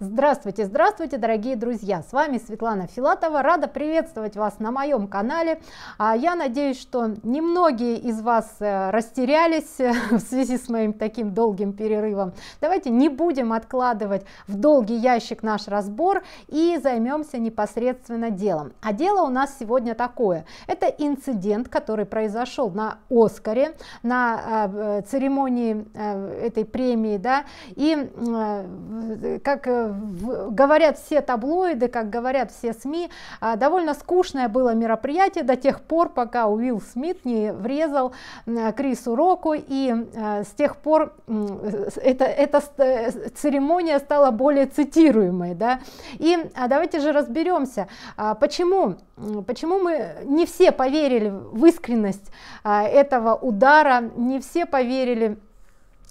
Здравствуйте, здравствуйте, дорогие друзья! С вами Светлана Филатова, рада приветствовать вас на моем канале. А, я надеюсь, что немногие из вас э, растерялись э, в связи с моим таким долгим перерывом. Давайте не будем откладывать в долгий ящик наш разбор и займемся непосредственно делом. А дело у нас сегодня такое. Это инцидент, который произошел на Оскаре, на а, э, церемонии этой премии, да, и как говорят все таблоиды, как говорят все СМИ, а, довольно скучное было мероприятие до тех пор, пока Уилл Смит не врезал Крису Року, и а, с тех пор эта, эта церемония стала более цитируемой. Да? И а, давайте же разберемся, почему, почему мы не все поверили в искренность этого удара, не все поверили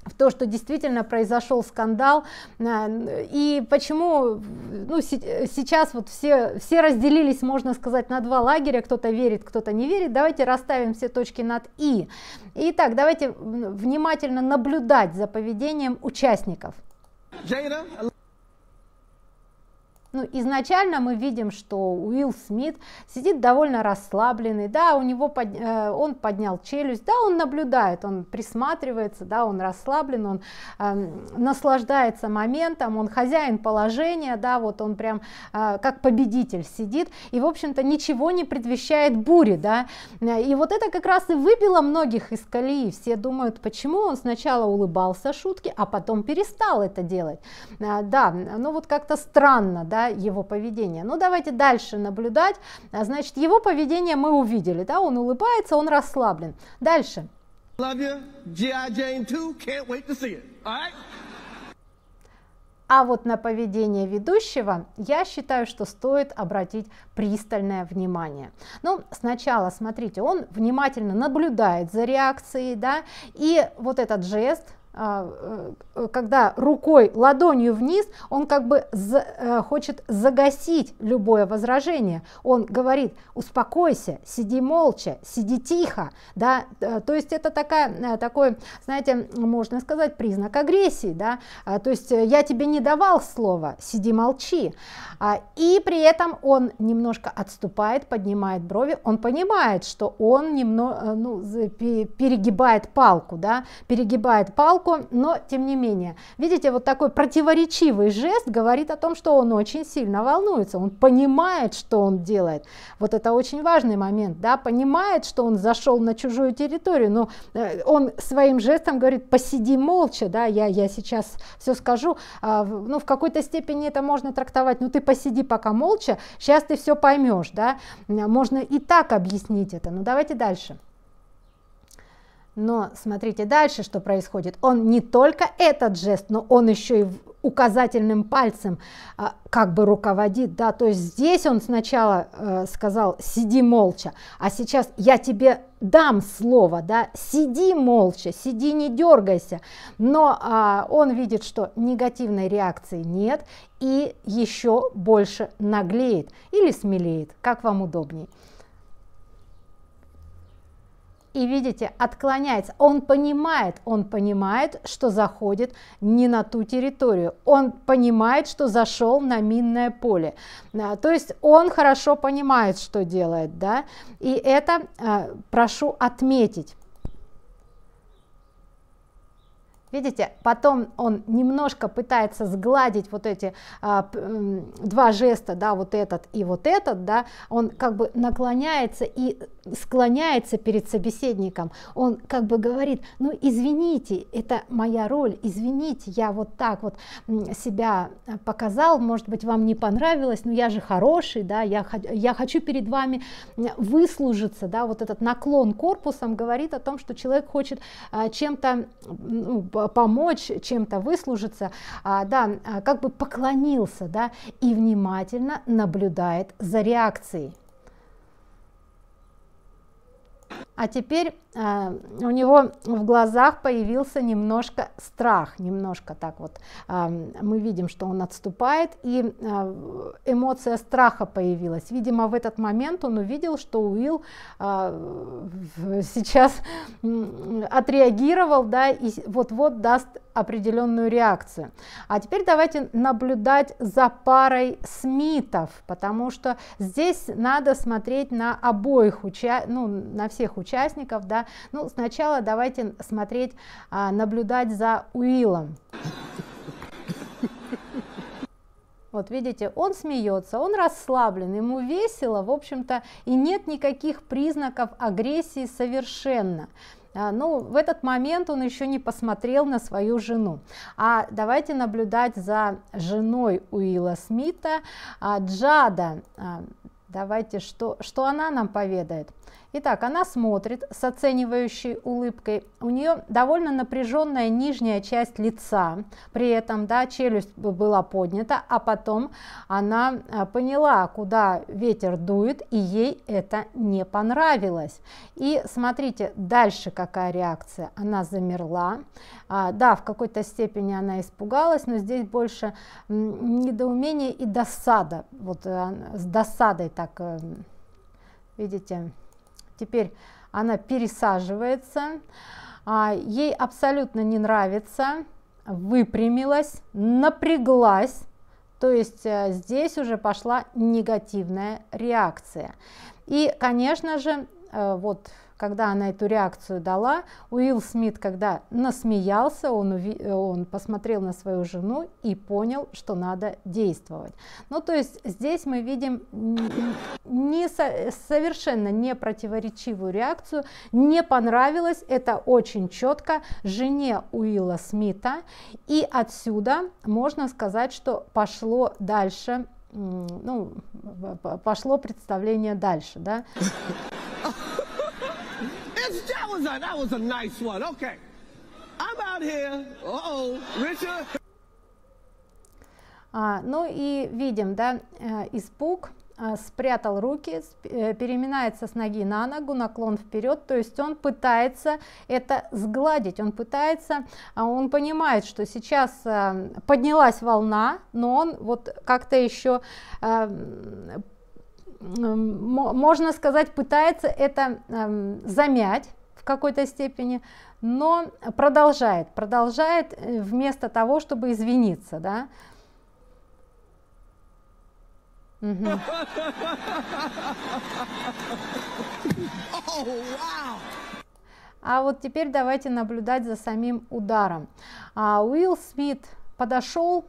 в то, что действительно произошел скандал. Э, и почему ну, сейчас вот все, все разделились, можно сказать, на два лагеря, кто-то верит, кто-то не верит. Давайте расставим все точки над «и». Итак, давайте внимательно наблюдать за поведением участников. Ну, изначально мы видим, что Уилл Смит сидит довольно расслабленный, да, у него под, э, он поднял челюсть, да, он наблюдает, он присматривается, да, он расслаблен, он э, наслаждается моментом, он хозяин положения, да, вот он прям э, как победитель сидит и, в общем-то, ничего не предвещает бури, да, и вот это как раз и выбило многих из колеи, все думают, почему он сначала улыбался шутки, а потом перестал это делать, э, да, ну вот как-то странно, да, его поведение. Ну давайте дальше наблюдать. А, значит, его поведение мы увидели, да, он улыбается, он расслаблен. Дальше. А вот на поведение ведущего я считаю, что стоит обратить пристальное внимание. Ну, сначала, смотрите, он внимательно наблюдает за реакцией, да, и вот этот жест, а, э, когда рукой, ладонью вниз, он как бы за, э, хочет загасить любое возражение. Он говорит, успокойся, сиди молча, сиди тихо. Да? Э, то есть это такая, такой, знаете, можно сказать, признак агрессии. Да? А, то есть я тебе не давал слова, сиди молчи. А, и при этом он немножко отступает, поднимает брови, он понимает, что он немного ну, перегибает палку, да? перегибает палку, сроку, но тем не менее. Видите, вот такой противоречивый жест говорит о том, что он очень сильно волнуется, он понимает, что он делает. Вот это очень важный момент, да, понимает, что он зашел на чужую территорию, но э, он своим жестом говорит, посиди молча, да, я, я сейчас все скажу, а, ну, в какой-то степени это можно трактовать, ну, ты посиди пока молча, сейчас ты все поймешь, да, можно и так объяснить это, но ну, давайте дальше. Но смотрите дальше, что происходит. Он не только этот жест, но он еще и указательным пальцем а, как бы руководит, да, то есть здесь он сначала э, сказал сиди молча, а сейчас я тебе дам слово, да, сиди молча, сиди не дергайся, но а, он видит, что негативной реакции нет и еще больше наглеет или смелеет, как вам удобнее и видите, отклоняется. Он понимает, он понимает, что заходит не на ту территорию. Он понимает, что зашел на минное поле. А, то есть он хорошо понимает, что делает, да. И это а, прошу отметить. Видите, потом он немножко пытается сгладить вот эти а, два жеста, да, вот этот и вот этот, да, он как бы наклоняется и склоняется перед собеседником, он как бы говорит, ну извините, это моя роль, извините, я вот так вот себя показал, может быть, вам не понравилось, но я же хороший, да, я, я хочу перед вами выслужиться, да, вот этот наклон корпусом говорит о том, что человек хочет а, чем-то ну, помочь, чем-то выслужиться, а, да, а, как бы поклонился да, и внимательно наблюдает за реакцией. а теперь э, у него в глазах появился немножко страх немножко так вот э, мы видим что он отступает и э, эмоция страха появилась видимо в этот момент он увидел что уилл э, сейчас отреагировал да и вот-вот даст определенную реакцию. А теперь давайте наблюдать за парой Смитов, потому что здесь надо смотреть на обоих, уча... ну, на всех участников. Да? Ну, сначала давайте смотреть, а, наблюдать за Уиллом. Вот видите, он смеется, он расслаблен, ему весело, в общем-то, и нет никаких признаков агрессии совершенно. А, ну, в этот момент он еще не посмотрел на свою жену. А давайте наблюдать за женой Уилла Смита, а, Джада а, Давайте, что, что она нам поведает. Итак, она смотрит с оценивающей улыбкой. У нее довольно напряженная нижняя часть лица. При этом да, челюсть была поднята, а потом она а, поняла, куда ветер дует, и ей это не понравилось. И смотрите, дальше какая реакция. Она замерла. А, да, в какой-то степени она испугалась, но здесь больше недоумение и досада. Вот э, с досадой так, эм, видите, теперь она пересаживается, а, ей абсолютно не нравится, выпрямилась, напряглась, то есть э, здесь уже пошла негативная реакция. И, конечно же, э, вот когда она эту реакцию дала, Уилл Смит, когда насмеялся, он, он посмотрел на свою жену и понял, что надо действовать. Ну, то есть здесь мы видим не со... совершенно не противоречивую реакцию, не понравилось, это очень четко жене Уилла Смита, и отсюда можно сказать, что пошло дальше ну, пошло представление дальше, да? was a, that was a nice one. Okay. I'm out here. Uh-oh, Richard. А, ну и видим, да, э, испуг э, спрятал руки, э, переминается с ноги на ногу, наклон вперед, то есть он пытается это сгладить, он пытается, а он понимает, что сейчас поднялась волна, но он вот как-то еще можно сказать, пытается это эм, замять, какой-то степени но продолжает продолжает э, вместо того чтобы извиниться да угу. а вот теперь давайте наблюдать за самим ударом а, уилл смит подошел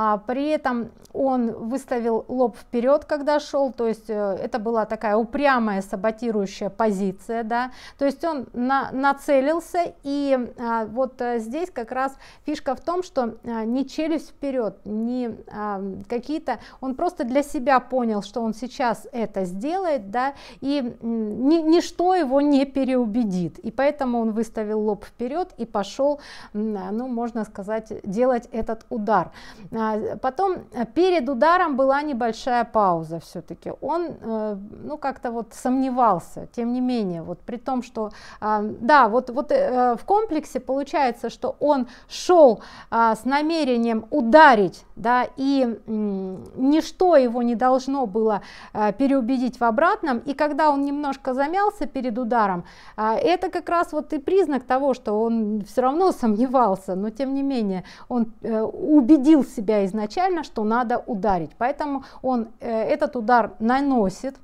а, при этом он выставил лоб вперед, когда шел, то есть э, это была такая упрямая саботирующая позиция, да, то есть он на, нацелился, и а, вот э, здесь как раз фишка в том, что а, не челюсть вперед, не а, какие-то, он просто для себя понял, что он сейчас это сделает, да, и ни, ничто его не переубедит, и поэтому он выставил лоб вперед и пошел, ну, можно сказать, делать этот удар. А, а, потом э, перед ударом была небольшая пауза все-таки. Он, э, ну, как-то вот сомневался, тем не менее, вот при том, что, а, да, вот, вот э, в комплексе получается, что он шел а, с намерением ударить, да, и ничто его не должно было переубедить в обратном, и когда он немножко замялся перед ударом, это как раз вот и признак того, что он все равно сомневался, но тем не менее он убедил себя, себя изначально, что надо ударить. Поэтому он э, этот удар наносит.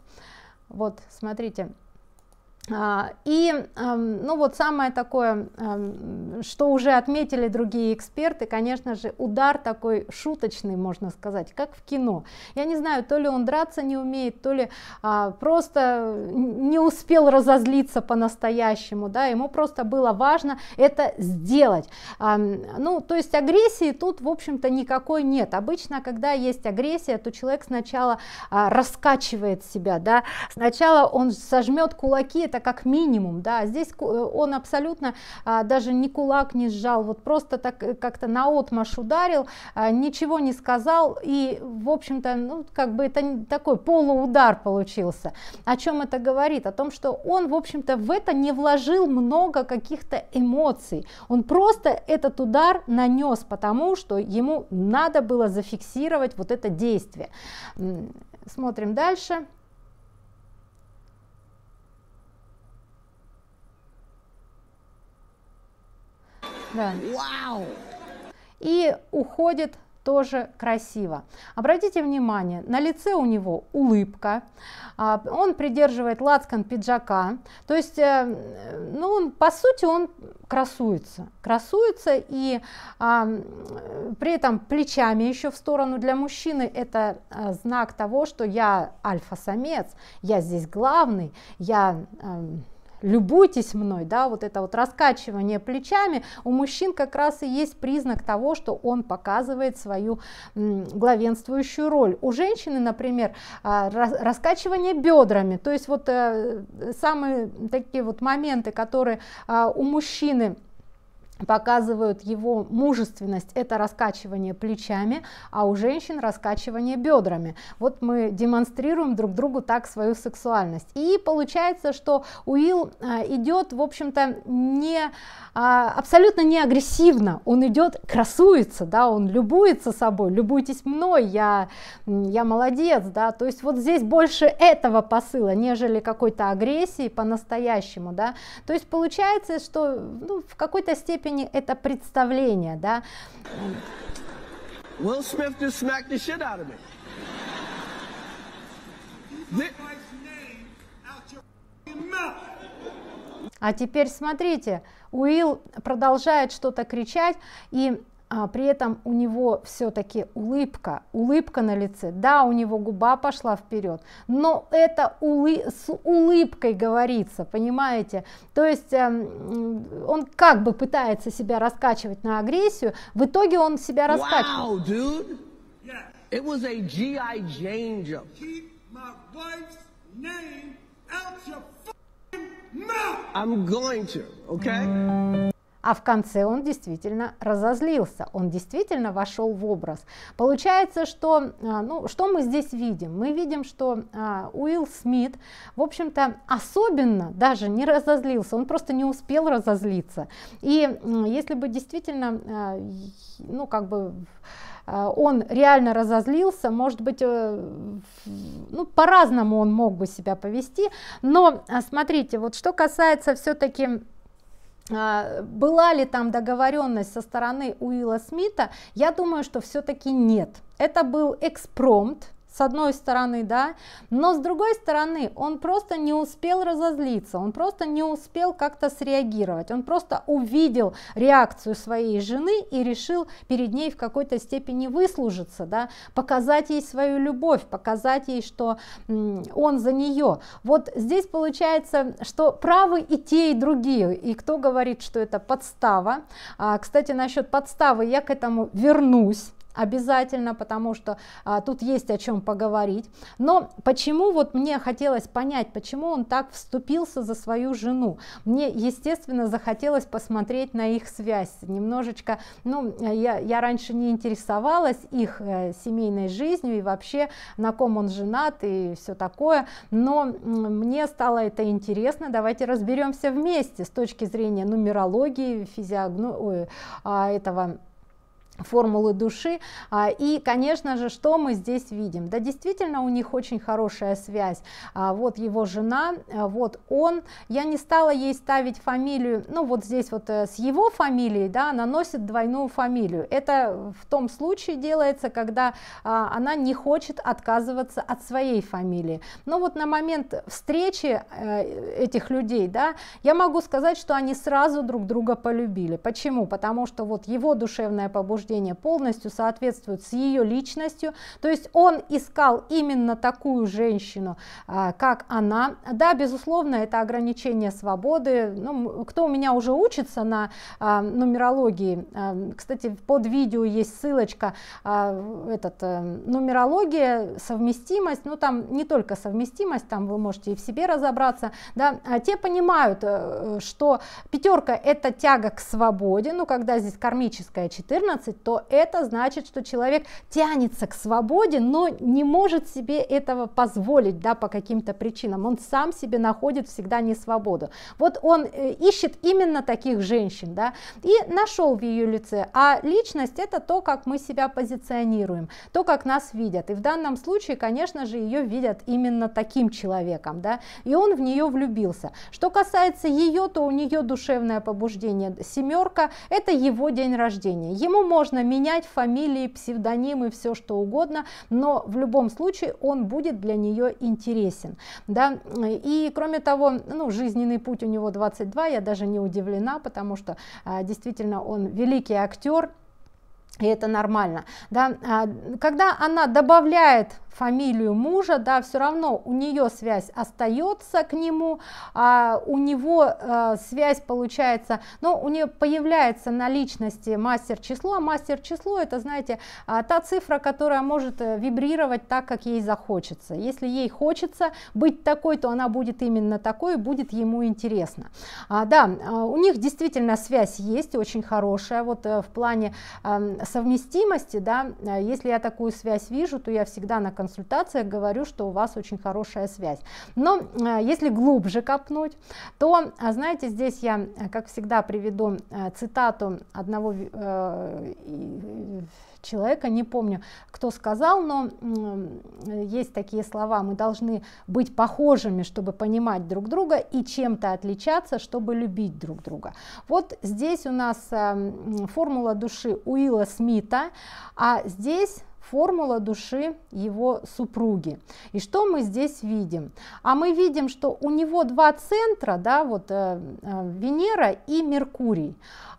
Вот, смотрите, а, и, эм, ну вот самое такое, эм, что уже отметили другие эксперты, конечно же, удар такой шуточный, можно сказать, как в кино. Я не знаю, то ли он драться не умеет, то ли а, просто не успел разозлиться по-настоящему, да, ему просто было важно это сделать. А, ну, то есть агрессии тут, в общем-то, никакой нет. Обычно, когда есть агрессия, то человек сначала а, раскачивает себя, да, сначала он сожмет кулаки, это как минимум, да, здесь э, он абсолютно а, даже ни кулак не сжал, вот просто так э, как-то на отмаш ударил, а, ничего не сказал и, в общем-то, ну, как бы это такой полуудар получился. О чем это говорит? О том, что он, в общем-то, в это не вложил много каких-то эмоций, он просто этот удар нанес, потому что ему надо было зафиксировать вот это действие. Смотрим дальше. Да. Вау! И уходит тоже красиво. Обратите внимание, на лице у него улыбка, а, он придерживает лацкан пиджака, то есть, э, ну, он, по сути, он красуется, красуется и а, при этом плечами еще в сторону для мужчины это а, знак того, что я альфа-самец, я здесь главный, я... А, любуйтесь мной, да, вот это вот раскачивание плечами у мужчин как раз и есть признак того, что он показывает свою главенствующую роль. У женщины, например, а, раскачивание бедрами, то есть вот э, самые такие вот моменты, которые а, у мужчины показывают его мужественность это раскачивание плечами а у женщин раскачивание бедрами вот мы демонстрируем друг другу так свою сексуальность и получается что уил э, идет в общем-то не а, абсолютно не агрессивно он идет красуется да он любуется собой любуйтесь мной я я молодец да то есть вот здесь больше этого посыла нежели какой-то агрессии по-настоящему да то есть получается что ну, в какой-то степени степени это представление, да. Will Smith just smacked the shit out of me. А теперь смотрите, Уилл продолжает что-то кричать, и а при этом у него все-таки улыбка, улыбка на лице, да, у него губа пошла вперед, но это улы с улыбкой говорится, понимаете? То есть э, он как бы пытается себя раскачивать на агрессию, в итоге он себя раскачивает. Wow, dude. It was a а в конце он действительно разозлился, он действительно вошел в образ. Получается, что, а, ну, что мы здесь видим? Мы видим, что а, Уилл Смит, в общем-то, особенно даже не разозлился, он просто не успел разозлиться. И если бы действительно, а, ну, как бы он реально разозлился, может быть, э, ну, по-разному он мог бы себя повести, но смотрите, вот что касается все-таки а, была ли там договоренность со стороны Уилла Смита, я думаю, что все-таки нет. Это был экспромт, с одной стороны, да, но с другой стороны, он просто не успел разозлиться, он просто не успел как-то среагировать, он просто увидел реакцию своей жены и решил перед ней в какой-то степени выслужиться, да, показать ей свою любовь, показать ей, что он за нее. Вот здесь получается, что правы и те, и другие, и кто говорит, что это подстава. А, кстати, насчет подставы я к этому вернусь обязательно, потому что а, тут есть о чем поговорить. Но почему вот мне хотелось понять, почему он так вступился за свою жену? Мне, естественно, захотелось посмотреть на их связь. Немножечко, ну, я, я раньше не интересовалась их э, семейной жизнью и вообще, на ком он женат и все такое, но мне стало это интересно. Давайте разберемся вместе с точки зрения нумерологии, физиогно... Ой, а, этого формулы души а, и конечно же что мы здесь видим да действительно у них очень хорошая связь а, вот его жена а, вот он я не стала ей ставить фамилию ну вот здесь вот э, с его фамилией да она носит двойную фамилию это в том случае делается когда она не хочет отказываться от своей фамилии но вот на момент встречи э, этих людей да я могу сказать что они сразу друг друга полюбили почему потому что вот его душевное побуждение рождения полностью соответствует с ее личностью. То есть он искал именно такую женщину, а, как она. Да, безусловно, это ограничение свободы. Ну, кто у меня уже учится на а, нумерологии, а, кстати, под видео есть ссылочка, этот, э, нумерология, совместимость, ну там не только совместимость, там вы можете и в себе разобраться, да, те понимают, э, что пятерка это тяга к свободе, ну когда здесь кармическая 14, 20, то это значит, что человек тянется к свободе, но не может себе этого позволить, да, по каким-то причинам. Он сам себе находит всегда не свободу. Вот он э, ищет именно таких женщин, да, и нашел в ее лице. А личность это то, как мы себя позиционируем, то, как нас видят. И в данном случае, конечно же, ее видят именно таким человеком, да, и он в нее влюбился. Что касается ее, то у нее душевное побуждение. Семерка – это его день рождения. Ему можно можно менять фамилии, псевдонимы, все что угодно, но в любом случае он будет для нее интересен. Да? И кроме того, ну, жизненный путь у него 22, я даже не удивлена, потому что а, действительно он великий актер, и это нормально. Да? А, когда она добавляет фамилию мужа, да, все равно у нее связь остается к нему, а у него э, связь получается, но у нее появляется на личности мастер-число, а мастер-число это, знаете, а, та цифра, которая может э, вибрировать так, как ей захочется. Если ей хочется быть такой, то она будет именно такой, будет ему интересно. А, да, а, у них действительно связь есть, очень хорошая, вот э, в плане э, совместимости, да, э, если я такую связь вижу, то я всегда на консультациях говорю, что у вас очень хорошая связь. Но э, если глубже копнуть, то, а, знаете, здесь я, э, как всегда, приведу э, цитату одного человека, не помню, кто сказал, но есть такие слова, мы должны быть похожими, чтобы понимать друг друга, и чем-то отличаться, чтобы любить друг друга. Вот здесь у нас формула души Уилла Смита, а здесь формула души его супруги. И что мы здесь видим? А мы видим, что у него два центра, да, вот э, э Венера и Меркурий,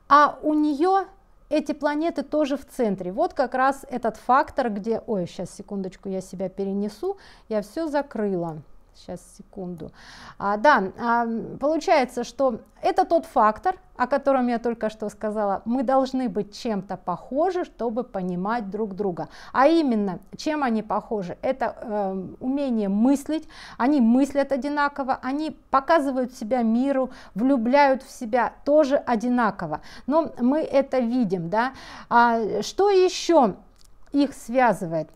а у нее эти планеты тоже в центре. Вот как раз этот фактор, где, ой, сейчас секундочку, я себя перенесу, я все закрыла. Сейчас, секунду. А, да, а, получается, что это тот фактор, о котором я только что сказала. Мы должны быть чем-то похожи, чтобы понимать друг друга. А именно, чем они похожи? Это э, умение мыслить. Они мыслят одинаково, они показывают себя миру, влюбляют в себя тоже одинаково. Но мы это видим, да. А, что еще их связывает?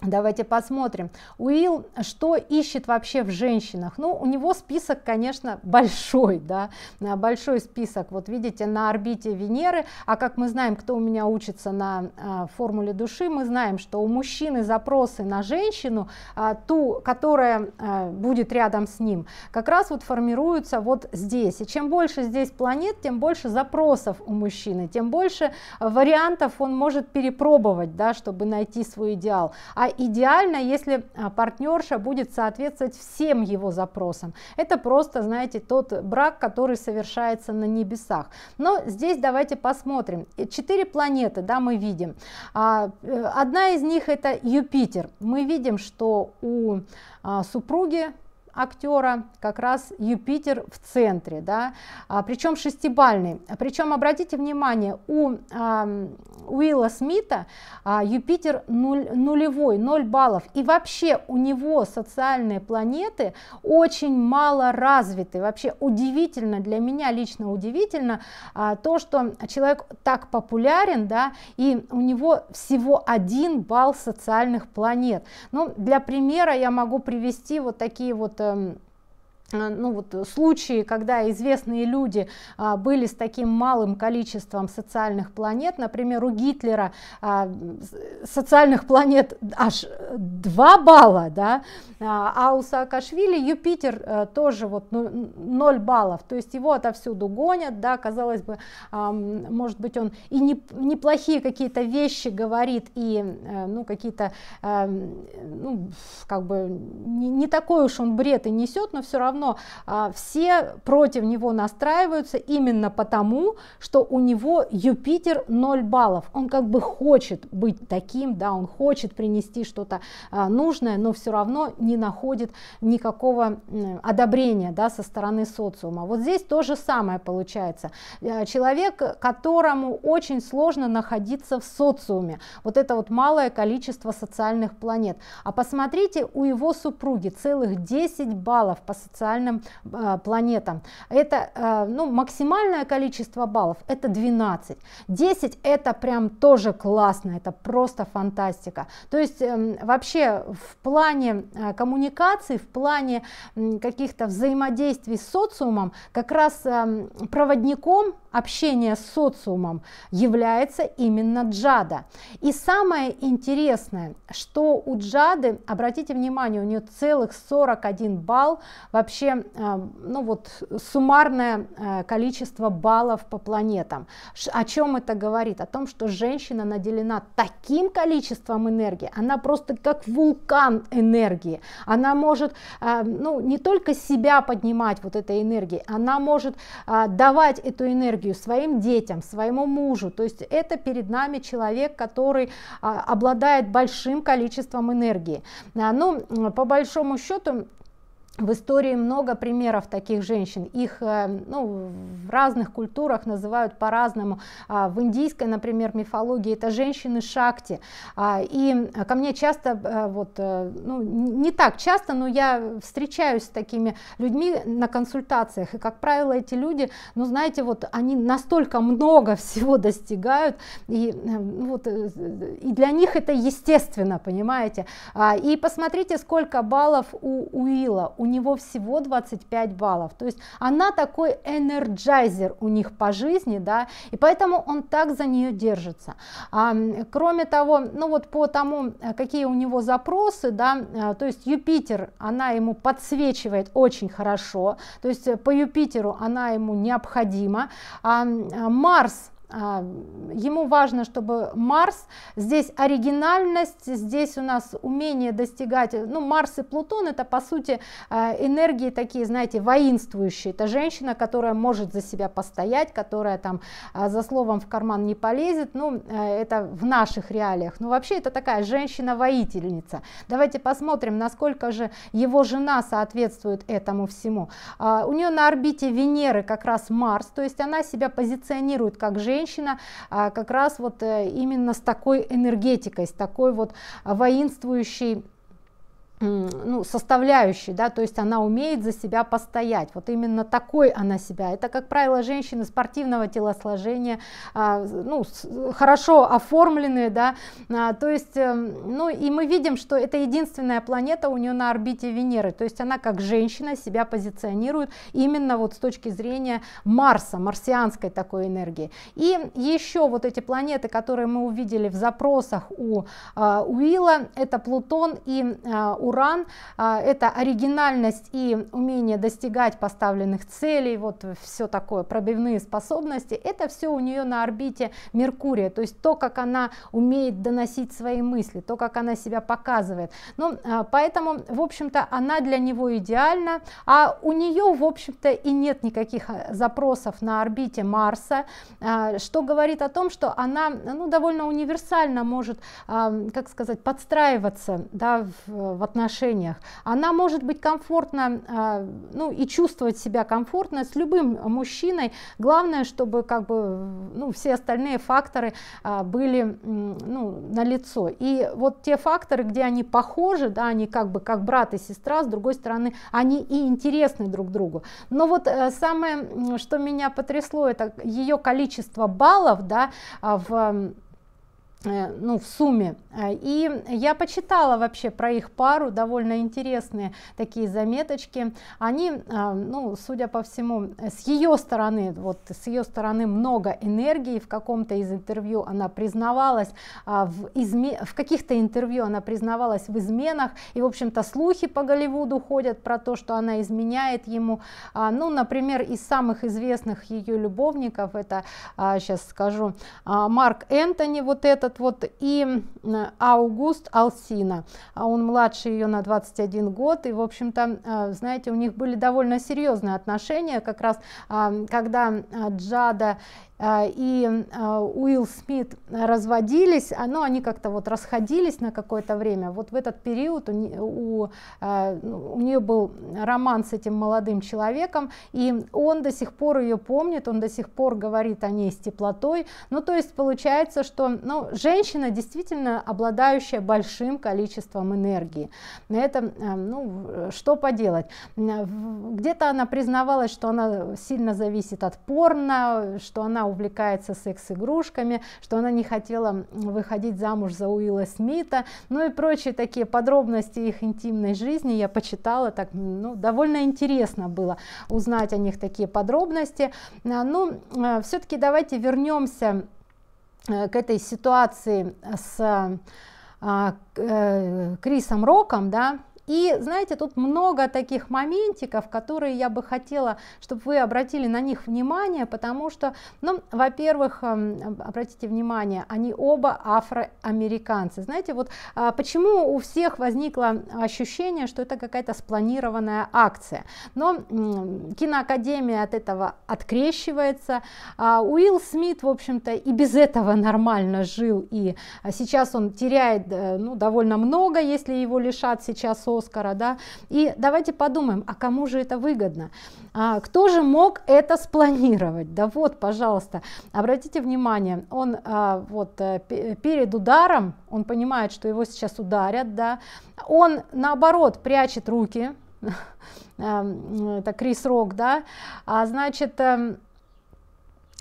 Давайте посмотрим. Уилл что ищет вообще в женщинах? Ну, у него список, конечно, большой, да, большой список. Вот видите, на орбите Венеры, а как мы знаем, кто у меня учится на а, формуле души, мы знаем, что у мужчины запросы на женщину, а, ту, которая а, будет рядом с ним, как раз вот формируются вот здесь. И чем больше здесь планет, тем больше запросов у мужчины, тем больше вариантов он может перепробовать, да, чтобы найти свой идеал. А идеально, если а, партнерша будет соответствовать всем его запросам. Это просто, знаете, тот брак, который совершается на небесах. Но здесь давайте посмотрим. Э, четыре планеты, да, мы видим. А, э, одна из них это Юпитер. Мы видим, что у а, супруги актера как раз Юпитер в центре, да, а, причем шестибальный. Причем обратите внимание, у а, Уилла Смита а, Юпитер нуль, нулевой, 0 баллов. И вообще у него социальные планеты очень мало развиты. Вообще удивительно, для меня лично удивительно а, то, что человек так популярен, да, и у него всего один балл социальных планет. Ну, для примера я могу привести вот такие вот э, um, Э, ну вот э, случаи, когда известные люди а, были с таким малым количеством социальных планет, например, у Гитлера а, социальных планет аж 2 балла, да, а, а у Саакашвили Юпитер э, тоже вот ну, 0 баллов, то есть его отовсюду гонят, да, казалось бы, может быть, он и не, неплохие какие-то вещи говорит, и ну какие-то, ну, как бы не такой уж он бред и несет, но все равно равно а, все против него настраиваются именно потому, что у него Юпитер 0 баллов. Он как бы хочет быть таким, да, он хочет принести что-то а, нужное, но все равно не находит никакого одобрения да, со стороны социума. Вот здесь то же самое получается. А, человек, которому очень сложно находиться в социуме. Вот это вот малое количество социальных планет. А посмотрите, у его супруги целых 10 баллов по социальному социальным э, а, планетам. Это э, ну, максимальное количество баллов, это 12. 10 это прям тоже классно, это просто фантастика. То есть э, вообще в плане э, а, коммуникации, в плане э, каких-то взаимодействий с социумом, как раз э, проводником общения с социумом является именно джада. И самое интересное, что у джады, обратите внимание, у нее целых 41 балл, вообще э, ну вот, суммарное э, количество баллов по планетам. О чем это говорит? О том, что женщина наделена таким количеством энергии, она просто как вулкан энергии, она может э, ну, не только себя поднимать вот этой энергией, она может давать эту энергию Дмитрию, своим детям, своему мужу. То есть это перед нами человек, который а, обладает большим количеством энергии. А, ну, по большому счету, в истории много примеров таких женщин. Их э, ну, в разных культурах называют по-разному. А, в индийской, например, мифологии это женщины-шакти. А, и ко мне часто, э, вот, э, ну, не так часто, но я встречаюсь с такими людьми на консультациях. И, как правило, эти люди, ну, знаете, вот они настолько много всего достигают. И, ну, вот, и для них это естественно, понимаете. А, и посмотрите, сколько баллов у Уилла. У него всего 25 баллов то есть она такой энерджайзер у них по жизни да и поэтому он так за нее держится а, кроме того ну вот по тому э, какие у него запросы да э, то есть юпитер она ему подсвечивает очень хорошо то есть э, по юпитеру она ему необходима а, марс а, ему важно, чтобы Марс, здесь оригинальность, здесь у нас умение достигать, ну Марс и Плутон это по сути а, энергии такие, знаете, воинствующие, это женщина, которая может за себя постоять, которая там а, за словом в карман не полезет, ну э, это в наших реалиях, но ну, вообще это такая женщина-воительница. Давайте посмотрим, насколько же его жена соответствует этому всему. У нее на орбите Венеры как раз Марс, то есть она себя позиционирует как женщина, женщина а, как раз вот э, именно с такой энергетикой, с такой вот а, воинствующей ну, составляющей, да, то есть она умеет за себя постоять, вот именно такой она себя, это, как правило, женщины спортивного телосложения, а, ну, хорошо оформленные, да, а, то есть, эм, ну, и мы видим, что это единственная планета у нее на орбите Венеры, то есть она как женщина себя позиционирует именно вот с точки зрения Марса, марсианской такой энергии. И еще вот эти планеты, которые мы увидели в запросах у а, Уилла, это Плутон и а, Уран а, – это оригинальность и умение достигать поставленных целей, вот все такое, пробивные способности. Это все у нее на орбите Меркурия, то есть то, как она умеет доносить свои мысли, то, как она себя показывает. Но ну, а, поэтому, в общем-то, она для него идеальна, а у нее, в общем-то, и нет никаких а, запросов на орбите Марса, что говорит о том, что она ну, довольно универсально может, как сказать, подстраиваться да, в, в отношении отношениях. Она может быть комфортно, а, ну и чувствовать себя комфортно с любым мужчиной. Главное, чтобы как бы ну, все остальные факторы а, были ну, на лицо. И вот те факторы, где они похожи, да, они как бы как брат и сестра, с другой стороны, они и интересны друг другу. Но вот э, самое, что меня потрясло, это ее количество баллов, да, а, в Э, ну, в сумме. Э, и я почитала вообще про их пару, довольно интересные такие заметочки. Они, э, ну, судя по всему, с ее стороны, вот с ее стороны много энергии. В каком-то из интервью она признавалась, а, в, изме... в каких-то интервью она признавалась в изменах. И, в общем-то, слухи по Голливуду ходят про то, что она изменяет ему. А, ну, например, из самых известных ее любовников, это, сейчас а, скажу, Марк Энтони, вот это этот вот и э, Аугуст Алсина, а он младше ее на 21 год, и, в общем-то, э, знаете, у них были довольно серьезные отношения, как раз э, когда Джада а, и а, Уилл Смит разводились, а, но ну, они как-то вот расходились на какое-то время. Вот в этот период у, у, ну, у нее был роман с этим молодым человеком, и он до сих пор ее помнит, он до сих пор говорит о ней с теплотой. Ну, то есть получается, что ну, женщина действительно обладающая большим количеством энергии. Это, ну, что поделать. Где-то она признавалась, что она сильно зависит от порно, что она увлекается секс-игрушками, что она не хотела выходить замуж за Уилла Смита, ну и прочие такие подробности их интимной жизни я почитала, так ну, довольно интересно было узнать о них такие подробности. А, ну, а, все-таки давайте вернемся э, к этой ситуации с а, э, Крисом Роком, да, и знаете, тут много таких моментиков, которые я бы хотела, чтобы вы обратили на них внимание, потому что, ну, во-первых, эм, обратите внимание, они оба афроамериканцы. Знаете, вот а, почему у всех возникло ощущение, что это какая-то спланированная акция. Но киноакадемия от этого открещивается. А Уилл Смит, в общем-то, и без этого нормально жил, и а, сейчас он теряет э, ну, довольно много, если его лишат сейчас Оскара, да, и давайте подумаем, а кому же это выгодно, а, кто же мог это спланировать, да вот, пожалуйста, обратите внимание, он а, вот э, перед ударом, он понимает, что его сейчас ударят, да, он наоборот прячет руки, э, это Крис Рок, да, а значит, эм,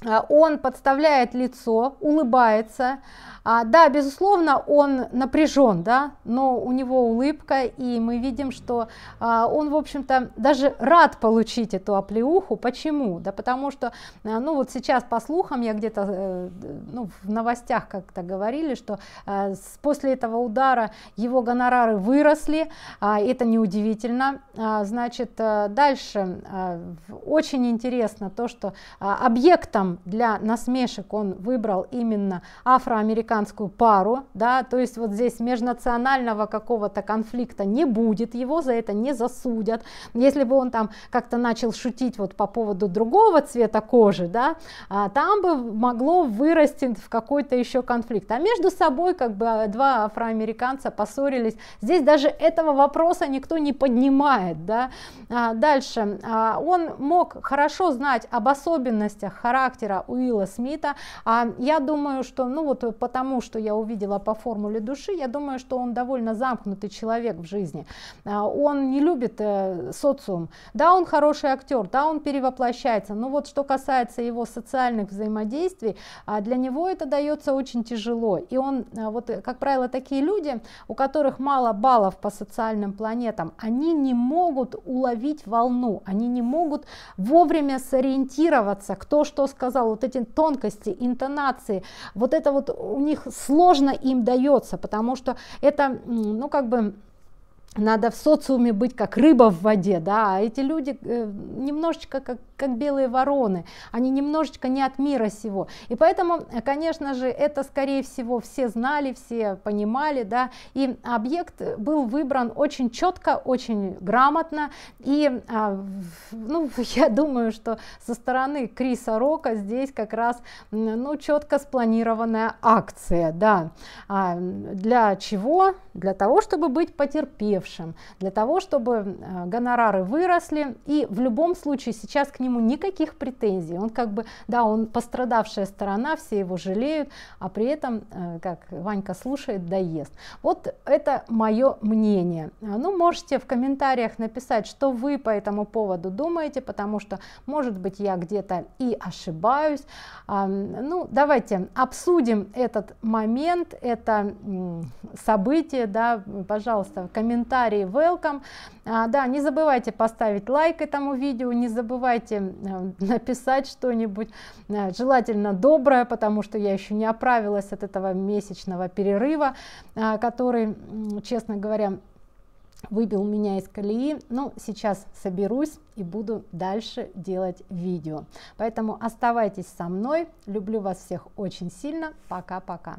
а, он подставляет лицо, улыбается. А, да, безусловно, он напряжен, да, но у него улыбка, и мы видим, что а, он, в общем-то, даже рад получить эту оплеуху. Почему? Да потому что, а, ну вот сейчас по слухам, я где-то э, ну, в новостях как-то говорили, что э, после этого удара его гонорары выросли, а, это неудивительно. А, значит, э, дальше а, очень интересно то, что а, объектом этом для насмешек он выбрал именно афроамериканскую пару, да, то есть вот здесь межнационального какого-то конфликта не будет, его за это не засудят. Если бы он там как-то начал шутить вот по поводу другого цвета кожи, да, а, там бы могло вырасти в какой-то еще конфликт. А между собой как бы два афроамериканца поссорились. Здесь даже этого вопроса никто не поднимает, да. А, дальше, а, он мог хорошо знать об особенностях характера характера Уилла Смита. А я думаю, что, ну вот э, потому, что я увидела по формуле души, я думаю, что он довольно замкнутый человек в жизни. А, он не любит э, социум. Да, он хороший актер, да, он перевоплощается, но вот что касается его социальных взаимодействий, а, для него это дается очень тяжело. И он, а, вот, э, как правило, такие люди, у которых мало баллов по социальным планетам, они не могут уловить волну, они не могут вовремя сориентироваться, кто что сказал, сказала, вот эти тонкости, интонации, вот это вот у них сложно им дается, потому что это, ну как бы надо в социуме быть как рыба в воде, да, а эти люди э, немножечко как, как белые вороны, они немножечко не от мира сего, и поэтому, конечно же, это, скорее всего, все знали, все понимали, да, и объект был выбран очень четко, очень грамотно, и, а, ну, я думаю, что со стороны Криса Рока здесь как раз, ну, четко спланированная акция, да, а, для чего? Для того, чтобы быть потерпевшим, потерпевшим, для того, чтобы э, гонорары выросли. И в любом случае сейчас к нему никаких претензий. Он как бы, да, он пострадавшая сторона, все его жалеют, а при этом, э, как Ванька слушает, доест. Вот это мое мнение. А, ну, можете в комментариях написать, что вы по этому поводу думаете, потому что, может быть, я где-то и ошибаюсь. А, ну, давайте обсудим этот момент, это событие, да, пожалуйста, комментарии комментарии welcome а, да не забывайте поставить лайк этому видео не забывайте э, написать что-нибудь э, желательно доброе потому что я еще не оправилась от этого месячного перерыва э, который честно говоря выбил меня из колеи но ну, сейчас соберусь и буду дальше делать видео поэтому оставайтесь со мной люблю вас всех очень сильно пока пока